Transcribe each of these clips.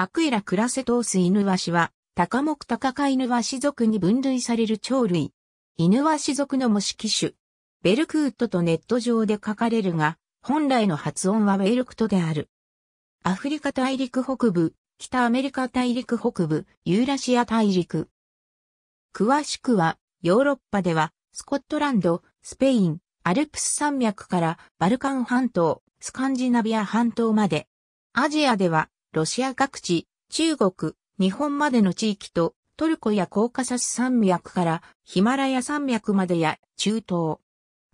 アクイラ・クラセトース・イヌワシは、タカモクタカカイヌワシ族に分類される鳥類。イヌワシ族の模式種。ベルクートとネット上で書かれるが、本来の発音はウェルクトである。アフリカ大陸北部、北アメリカ大陸北部、ユーラシア大陸。詳しくは、ヨーロッパでは、スコットランド、スペイン、アルプス山脈からバルカン半島、スカンジナビア半島まで。アジアでは、ロシア各地、中国、日本までの地域と、トルコやコーカサス山脈からヒマラヤ山脈までや中東。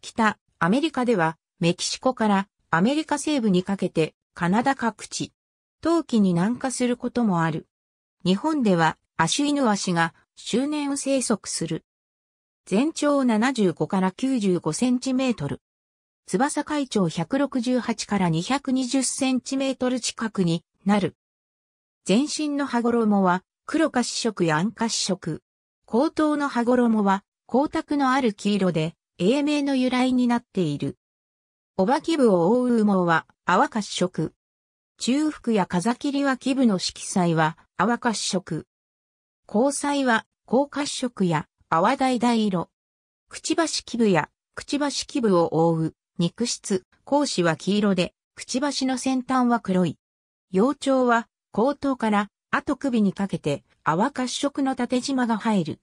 北、アメリカでは、メキシコからアメリカ西部にかけて、カナダ各地。冬季に南下することもある。日本では、アシュイヌワシが周年を生息する。全長75から95センチメートル。翼海長168から220センチメートル近くになる。全身の羽衣は黒褐色や暗褐色。後頭の羽衣は光沢のある黄色で英名の由来になっている。おばき部を覆う羽毛は淡褐色。中腹や風切りは基部の色彩は淡褐色。交彩は高褐色や淡大色。くちばし基部やくちばし基部を覆う肉質、光子は黄色で、くちばしの先端は黒い。幼鳥は後頭から後首にかけて泡褐色の縦縞が入る。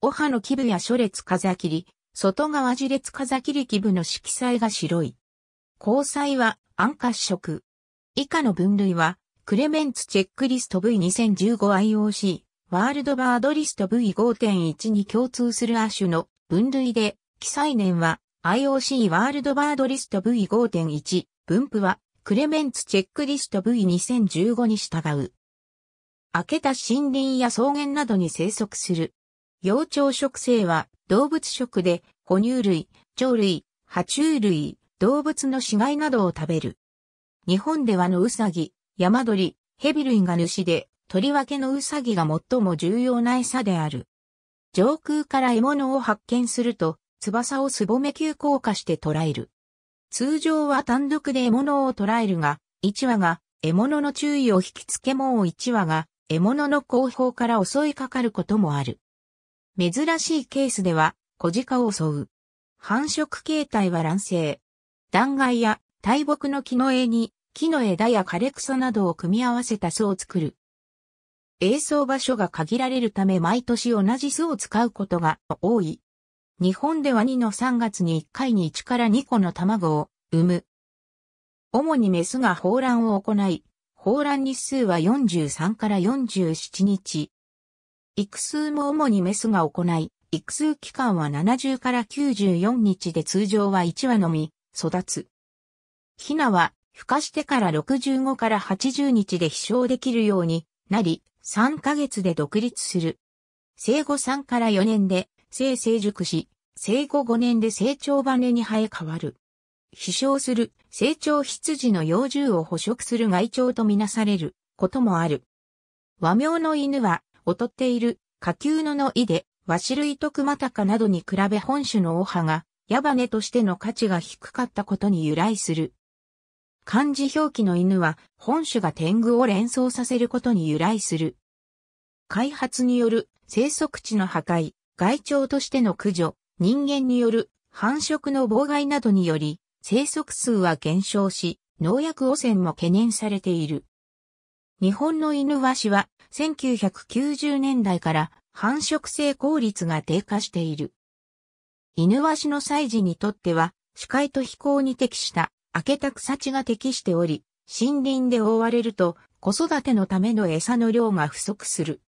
お葉の基部や初列風切り、外側樹列風切り基部の色彩が白い。交際は暗褐色。以下の分類は、クレメンツチェックリスト V2015IOC、ワールドバードリスト V5.1 に共通する亜種の分類で、記載年は IOC ワールドバードリスト V5.1、分布はクレメンツチェックリスト V2015 に従う。開けた森林や草原などに生息する。幼鳥食性は動物食で哺乳類、鳥類、爬虫類、動物の死骸などを食べる。日本ではのウサギ、山鳥、ヘビ類が主で、とりわけのウサギが最も重要な餌である。上空から獲物を発見すると、翼をすぼめ急降下して捕らえる。通常は単独で獲物を捕らえるが、1羽が獲物の注意を引きつけもう1羽が獲物の後方から襲いかかることもある。珍しいケースでは、小鹿を襲う。繁殖形態は卵生。断崖や大木の木の枝に木の枝や枯れ草などを組み合わせた巣を作る。映像場所が限られるため毎年同じ巣を使うことが多い。日本では2の3月に1回に1から2個の卵を産む。主にメスが放卵を行い、放卵日数は43から47日。育数も主にメスが行い、育数期間は70から94日で通常は1羽のみ、育つ。ヒナは、孵化してから65から80日で飛翔できるようになり、3ヶ月で独立する。生後3から4年で性成熟し、生後5年で成長バネに生え変わる。飛翔する成長羊の幼獣を捕食する害鳥とみなされることもある。和名の犬は、劣っている下級のの意で、和種類と熊高などに比べ本種のオハが、矢羽としての価値が低かったことに由来する。漢字表記の犬は、本種が天狗を連想させることに由来する。開発による生息地の破壊、害鳥としての駆除、人間による繁殖の妨害などにより、生息数は減少し、農薬汚染も懸念されている。日本の犬ワシは1990年代から繁殖性効率が低下している。犬ワシの祭事にとっては、視界と飛行に適した開けた草地が適しており、森林で覆われると子育てのための餌の量が不足する。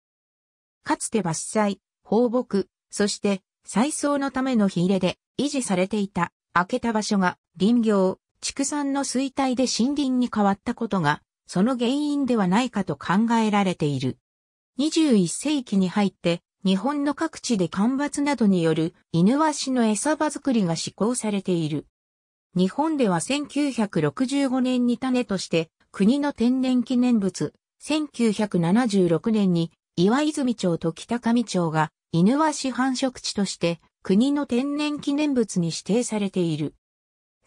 かつて伐採、放牧、そして、再送のための火入れで維持されていた開けた場所が林業、畜産の衰退で森林に変わったことが、その原因ではないかと考えられている。21世紀に入って、日本の各地で干ばつなどによる犬ワシの餌場作りが施行されている。日本では1965年に種として国の天然記念物、1976年に岩泉町と北上町が犬は市繁殖地として国の天然記念物に指定されている。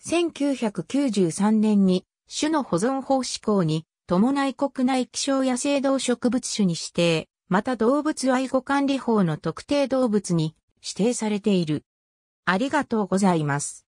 1993年に種の保存法施行に伴い国内希少野生動植物種に指定、また動物愛護管理法の特定動物に指定されている。ありがとうございます。